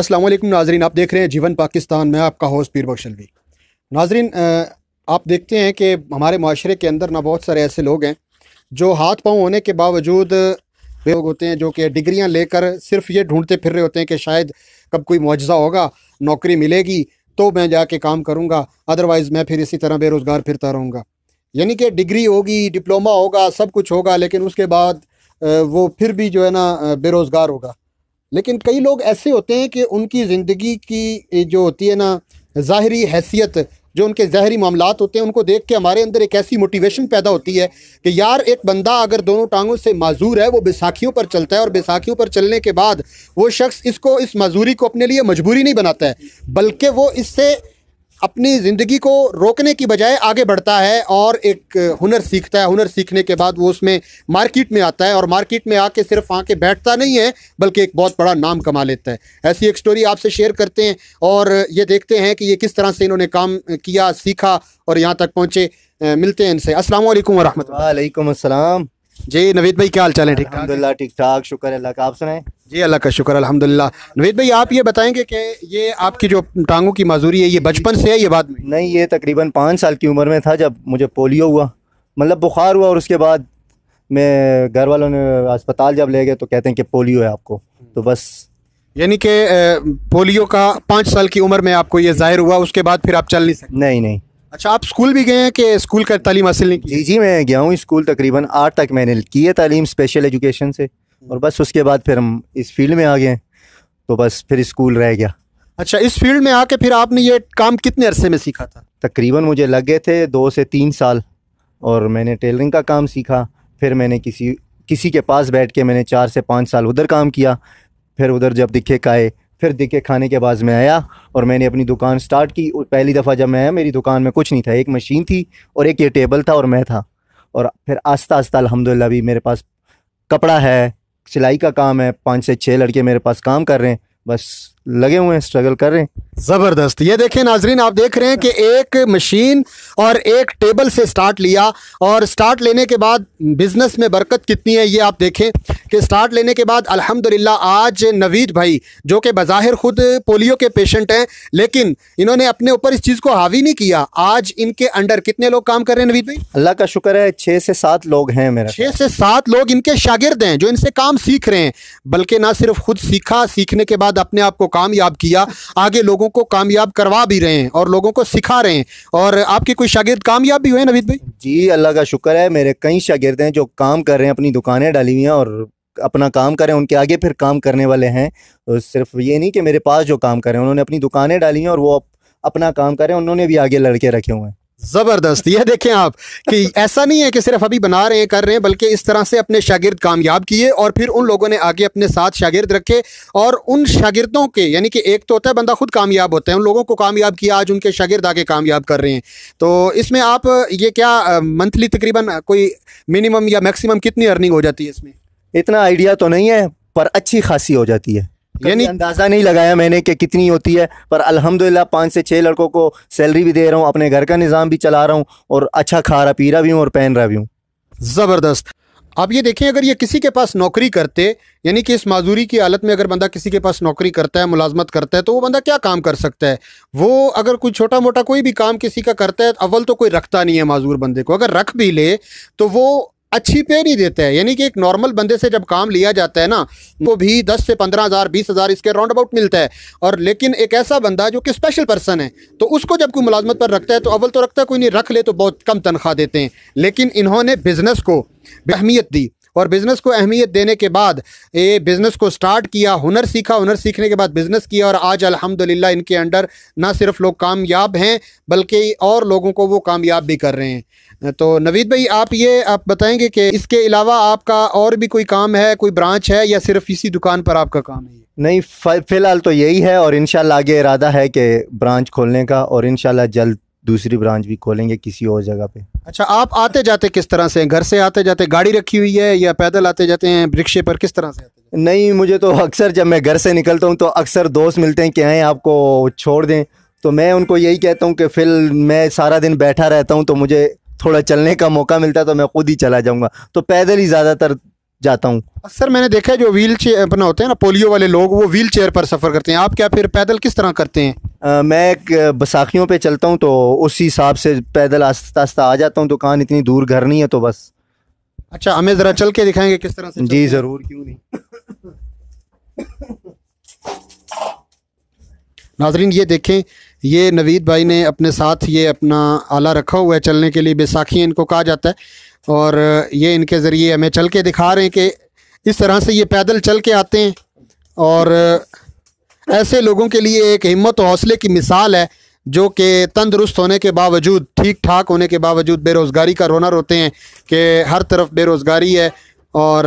अस्सलाम वालेकुम नाजरीन आप देख रहे हैं जीवन पाकिस्तान में आपका होस्ट पीर बख्शलवी नाजरीन आप देखते हैं कि हमारे माशरे के अंदर ना बहुत सारे ऐसे लोग हैं जो हाथ पाँव होने के बावजूद लोग होते हैं जो कि डिग्रियां लेकर सिर्फ ये ढूंढते फिर रहे होते हैं कि शायद कब कोई मुआवजा होगा नौकरी मिलेगी तो मैं जाके काम करूँगा अदरवाइज़ मैं फिर इसी तरह बेरोज़गार फिरता रहूँगा यानी कि डिग्री होगी डिप्लोमा होगा सब कुछ होगा लेकिन उसके बाद वो फिर भी जो है ना बेरोज़गार होगा लेकिन कई लोग ऐसे होते हैं कि उनकी ज़िंदगी की जो होती है ना ज़ाहरी हैसियत जो उनके ज़ाहरी मामला होते हैं उनको देख के हमारे अंदर एक ऐसी मोटिवेशन पैदा होती है कि यार एक बंदा अगर दोनों टांगों से माजूर है वो बैसाखियों पर चलता है और बैसाखियों पर चलने के बाद वो शख्स इसको इस मजूरी को अपने लिए मजबूरी नहीं बनाता है बल्कि वो इससे अपनी ज़िंदगी को रोकने की बजाय आगे बढ़ता है और एक हुनर सीखता है हुनर सीखने के बाद वो उसमें मार्केट में आता है और मार्केट में आके सिर्फ आके बैठता नहीं है बल्कि एक बहुत बड़ा नाम कमा लेता है ऐसी एक स्टोरी आपसे शेयर करते हैं और ये देखते हैं कि ये किस तरह से इन्होंने काम किया सीखा और यहाँ तक पहुँचे मिलते हैं इनसे असल वालेकुम वरहमतुल्लाह वालेकुम जी नवीद भाई क्या हाल चाल है ठीक ठाक ठीक ठाक शुक्र अल्लाह का आप सुनाएं जी अल्लाह का शुक्र अल्हम्दुलिल्लाह नवीद भाई आप ये बताएंगे कि ये आपकी जो टांगों की मजदूरी है ये बचपन से है ये बाद में नहीं ये तकरीबन पाँच साल की उम्र में था जब मुझे पोलियो हुआ मतलब बुखार हुआ और उसके बाद मैं घर वालों ने अस्पताल जब ले गए तो कहते हैं कि पोलियो है आपको तो बस यानी कि पोलियो का पाँच साल की उम्र में आपको ये ज़ाहिर हुआ उसके बाद फिर आप चल नहीं सकते नहीं नहीं अच्छा आप स्कूल भी गए हैं कि स्कूल का तालीम हासिल नहीं की जी जी मैं गया हूँ स्कूल तकरीबन आठ तक मैंने की है तालीम स्पेशल एजुकेशन से और बस उसके बाद फिर हम इस फील्ड में आ गए तो बस फिर स्कूल रह गया अच्छा इस फील्ड में आके फिर आपने ये काम कितने अरसे में सीखा था तकरीबन मुझे लग गए थे दो से तीन साल और मैंने टेलरिंग का काम सीखा फिर मैंने किसी किसी के पास बैठ के मैंने चार से पाँच साल उधर काम किया फिर उधर जब दिखे खाए फिर दिखे खाने के बाद मैं आया और मैंने अपनी दुकान स्टार्ट की पहली दफ़ा जब मैं आया मेरी दुकान में कुछ नहीं था एक मशीन थी और एक ये टेबल था और मैं था और फिर आस्ता आस्ता अलहमदिल्ला भी मेरे पास कपड़ा है सिलाई का काम है पाँच से छः लड़के मेरे पास काम कर रहे हैं बस लगे हुए हैं स्ट्रगल कर रहे हैं जबरदस्त ये देखें नाजरीन आप देख रहे हैं कि एक मशीन और एक टेबल से स्टार्ट लिया और स्टार्ट लेने के बाद बिजनेस में बरकत कितनी है ये आप देखें कि स्टार्ट लेने के बाद अल्हम्दुलिल्लाह आज नवीद भाई जो कि बाहिर खुद पोलियो के पेशेंट हैं लेकिन इन्होंने अपने ऊपर इस चीज़ को हावी नहीं किया आज इनके अंडर कितने लोग काम कर रहे हैं नवीद भाई अल्लाह का शुक्र है छः से सात लोग हैं मेरा छः से सात लोग इनके शागिर्द हैं जो इनसे काम सीख रहे हैं बल्कि ना सिर्फ खुद सीखा सीखने के बाद अपने आप को कामयाब किया आगे लोगों को कामयाब करवा भी रहे हैं और लोगों को सिखा रहे हैं और आपके कोई शागिर्द कामयाब भी हुए नवीद भाई जी अल्लाह का शुक्र है मेरे कई शागिर्द हैं जो काम कर रहे हैं अपनी दुकानें डाली हुई हैं और अपना काम करें उनके आगे फिर काम करने वाले हैं तो सिर्फ ये नहीं कि मेरे पास जो काम करें उन्होंने अपनी दुकानें डाली हैं और वो अपना काम करें उन्होंने भी आगे लड़के रखे हुए हैं जबरदस्त ये देखें आप कि ऐसा नहीं है कि सिर्फ अभी बना रहे हैं कर रहे हैं बल्कि इस तरह से अपने शागिर्द कामयाब किए और फिर उन लोगों ने आगे अपने साथ शागिर्द रखे और उन शागिर्दों के यानी कि एक तो होता है बंदा खुद कामयाब होता है उन लोगों को कामयाब किया आज उनके शागिर्द आगे कामयाब कर रहे हैं तो इसमें आप ये क्या मंथली तकरीबन कोई मिनिमम या मैक्सिमम कितनी अर्निंग हो जाती है इसमें इतना आइडिया तो नहीं है पर अच्छी खासी हो जाती है यानी अंदाजा नहीं लगाया मैंने कि कितनी होती है पर अल्हम्दुलिल्लाह पाँच से छः लड़कों को सैलरी भी दे रहा हूँ अपने घर का निज़ाम भी चला रहा हूँ और अच्छा खा रहा पी रहा भी हूँ और पहन रहा भी हूँ ज़बरदस्त आप ये देखें अगर ये किसी के पास नौकरी करते यानी कि इस माजूरी की हालत में अगर बंदा किसी के पास नौकरी करता है मुलाजमत करता है तो वो बंदा क्या काम कर सकता है वो अगर कोई छोटा मोटा कोई भी काम किसी का करता है अव्वल तो कोई रखता नहीं है माजूर बंदे को अगर रख भी ले तो वो अच्छी पे नहीं देते हैं यानी कि एक नॉर्मल बंदे से जब काम लिया जाता है ना वो भी दस से पंद्रह हज़ार बीस हज़ार इसके राउंड अबाउट मिलता है और लेकिन एक ऐसा बंदा जो कि स्पेशल पर्सन है तो उसको जब कोई मुलाजमत पर रखता है तो अव्वल तो रखता है कोई नहीं रख ले तो बहुत कम तनख्वाह देते हैं लेकिन इन्होंने बिज़नेस को अहमियत दी और बिज़नेस को अहमियत देने के बाद ये बिज़नेस को स्टार्ट किया हुनर सीखा हुनर सीखने के बाद बिज़नेस किया और आज अल्हम्दुलिल्लाह इनके अंडर ना सिर्फ लोग कामयाब हैं बल्कि और लोगों को वो कामयाब भी कर रहे हैं तो नवीद भाई आप ये आप बताएंगे कि इसके अलावा आपका और भी कोई काम है कोई ब्रांच है या सिर्फ इसी दुकान पर आपका काम है नहीं फ़िलहाल तो यही है और इन आगे इरादा है कि ब्रांच खोलने का और इन जल्द दूसरी ब्रांच भी खोलेंगे किसी और जगह पे अच्छा आप आते जाते किस तरह से घर से आते जाते गाड़ी रखी हुई है या पैदल आते जाते हैं रिक्शे पर किस तरह से आते हैं? नहीं मुझे तो अक्सर जब मैं घर से निकलता हूँ तो अक्सर दोस्त मिलते हैं कि आए आपको छोड़ दें तो मैं उनको यही कहता हूँ कि फिल मैं सारा दिन बैठा रहता हूँ तो मुझे थोड़ा चलने का मौका मिलता है तो मैं खुद ही चला जाऊँगा तो पैदल ही ज़्यादातर जाता हूँ अक्सर मैंने देखा है जो व्हील चेयर अपना होते हैं ना पोलियो वाले लोग वो व्हील चेयर पर सफ़र करते हैं आप क्या फिर पैदल किस तरह करते हैं मैं एक बसाखियों पे चलता हूँ तो उस हिसाब से पैदल आस्ता आस्ता आ जाता हूँ दुकान इतनी दूर घर नहीं है तो बस अच्छा हमें ज़रा चल के दिखाएंगे किस तरह से जी ज़रूर क्यों नहीं नाजरीन ये देखें ये नवीद भाई ने अपने साथ ये अपना आला रखा हुआ है चलने के लिए बेसाखी इनको कहा जाता है और ये इनके ज़रिए हमें चल के दिखा रहे हैं कि इस तरह से ये पैदल चल के आते हैं और ऐसे लोगों के लिए एक हिम्मत और हौसले की मिसाल है जो कि तंदुरुस्त होने के बावजूद ठीक ठाक होने के बावजूद बेरोज़गारी का रोना रोते हैं कि हर तरफ बेरोज़गारी है और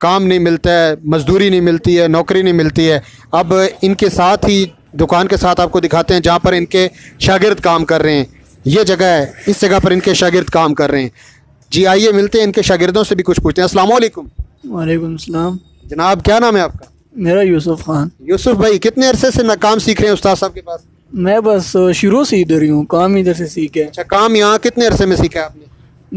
काम नहीं मिलता है मजदूरी नहीं मिलती है नौकरी नहीं मिलती है अब इनके साथ ही दुकान के साथ आपको दिखाते हैं जहाँ पर इनके शागिर्द काम कर रहे हैं ये जगह है इस जगह पर इनके शागिर्द काम कर रहे हैं जी आइए मिलते हैं इनके शागिर्दों से भी कुछ पूछते हैं असलम वालेकुम वालेकुम जनाब क्या नाम है आपका मेरा यूसुफ खान यूसुफ भाई कितने अरसे से काम सीख रहे हैं उस्ताद साहब के पास मैं बस शुरू से इधर ही हूँ काम इधर से सीखे अच्छा काम यहाँ कितने अरसे में सीखा आपने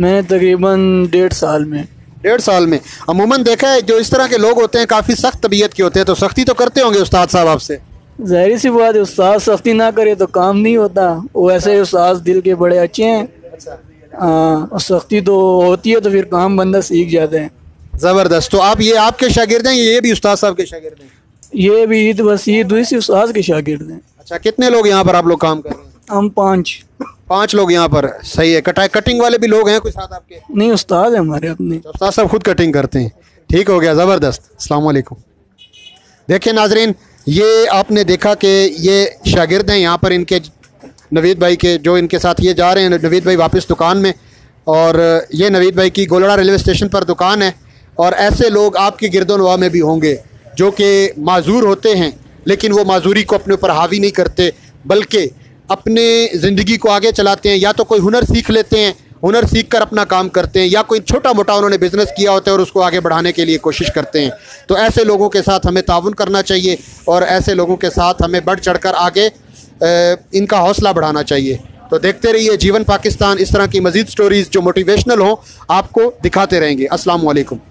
मैं तकरीबन डेढ़ साल में डेढ़ साल में अमूमन देखा है जो इस तरह के लोग होते हैं काफ़ी सख्त तबीयत के होते हैं तो सख्ती तो करते होंगे उस्ताद साहब आपसे जहरी सी बात है उस्ताद सख्ती ना करे तो काम नहीं होता वो ऐसे उस्ताद दिल के बड़े अच्छे हैं अच्छा। हाँ सख्ती तो होती है तो फिर काम बंदा सीख जाते हैं ज़बरदस्त तो आप ये आपके शागिर्द हैं ये भी उस्ताद साहब के शागिर्द हैं ये भी ईद बस ईद उस्ताद के शागिर्द हैं अच्छा कितने लोग यहाँ पर आप लोग काम कर रहे हैं हम पाँच पाँच लोग यहाँ पर सही है कटाई कटिंग वाले भी लोग हैं कोई साथ आपके नहीं उस्ताद है हमारे अपने अच्छा, उस्ताद साहब खुद कटिंग करते हैं ठीक हो गया ज़बरदस्त अलैक्म देखिए नाजरीन ये आपने देखा कि ये शागिर्द हैं यहाँ पर इनके नवीद भाई के जो इनके साथ ये जा रहे हैं नवीद भाई वापस दुकान में और ये नवीद भाई की गोलड़ा रेलवे स्टेशन पर दुकान है और ऐसे लोग आपके गिरदोनवा में भी होंगे जो कि माजूर होते हैं लेकिन वो माजूरी को अपने ऊपर हावी नहीं करते बल्कि अपने ज़िंदगी को आगे चलाते हैं या तो कोई हुनर सीख लेते हैं हुनर सीख कर अपना काम करते हैं या कोई छोटा मोटा उन्होंने बिज़नेस किया होता है और उसको आगे बढ़ाने के लिए कोशिश करते हैं तो ऐसे लोगों के साथ हमें ताउन करना चाहिए और ऐसे लोगों के साथ हमें बढ़ चढ़ कर आगे इनका हौसला बढ़ाना चाहिए तो देखते रहिए जीवन पाकिस्तान इस तरह की मज़ीद स्टोरीज़ जो मोटिवेशनल हों आपको दिखाते रहेंगे असलकम